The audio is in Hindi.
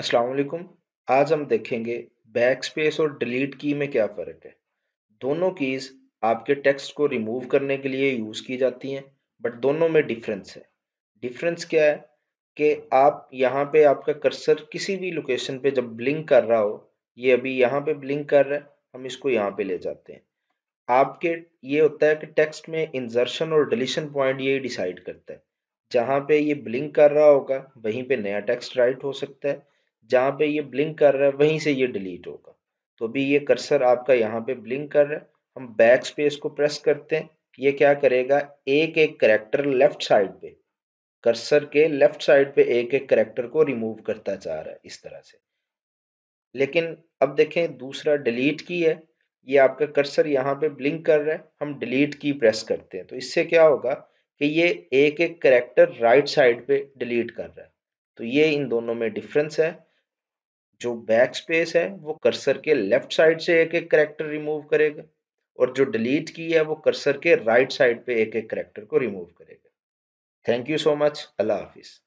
अस्सलाम वालेकुम आज हम देखेंगे बैक स्पेस और डिलीट की में क्या फ़र्क है दोनों कीज़ आपके टेक्स्ट को रिमूव करने के लिए यूज़ की जाती हैं बट दोनों में डिफरेंस है डिफरेंस क्या है कि आप यहाँ पे आपका कर्सर किसी भी लोकेशन पे जब ब्लिंक कर रहा हो ये अभी यहाँ पे ब्लिंक कर रहा है हम इसको यहाँ पे ले जाते हैं आपके ये होता है कि टेक्स्ट में इंजर्शन और डिलीशन पॉइंट ये डिसाइड करता है जहाँ पे ये ब्लिंक कर रहा होगा वहीं पे नया टेक्स्ट राइट हो सकता है जहाँ पे ये ब्लिंक कर रहा है वहीं से ये डिलीट होगा तो अभी ये कर्सर आपका यहाँ पे ब्लिंक कर रहा है हम बैक स्पेस को प्रेस करते हैं ये क्या करेगा एक एक करेक्टर लेफ्ट साइड पे कर्सर के लेफ्ट साइड पे एक एक करेक्टर को रिमूव करता जा रहा है इस तरह से लेकिन अब देखें दूसरा डिलीट की है ये आपका कर्सर यहाँ पे ब्लिंक कर रहा है हम डिलीट की प्रेस करते हैं तो इससे क्या होगा कि ये एक एक करेक्टर राइट साइड पे डिलीट कर रहा है तो ये इन दोनों में डिफरेंस है जो बैक स्पेस है वो कर्सर के लेफ्ट साइड से एक एक करेक्टर रिमूव करेगा और जो डिलीट की है वो कर्सर के राइट right साइड पे एक एक करेक्टर को रिमूव करेगा थैंक यू सो मच अल्लाह हाफिज़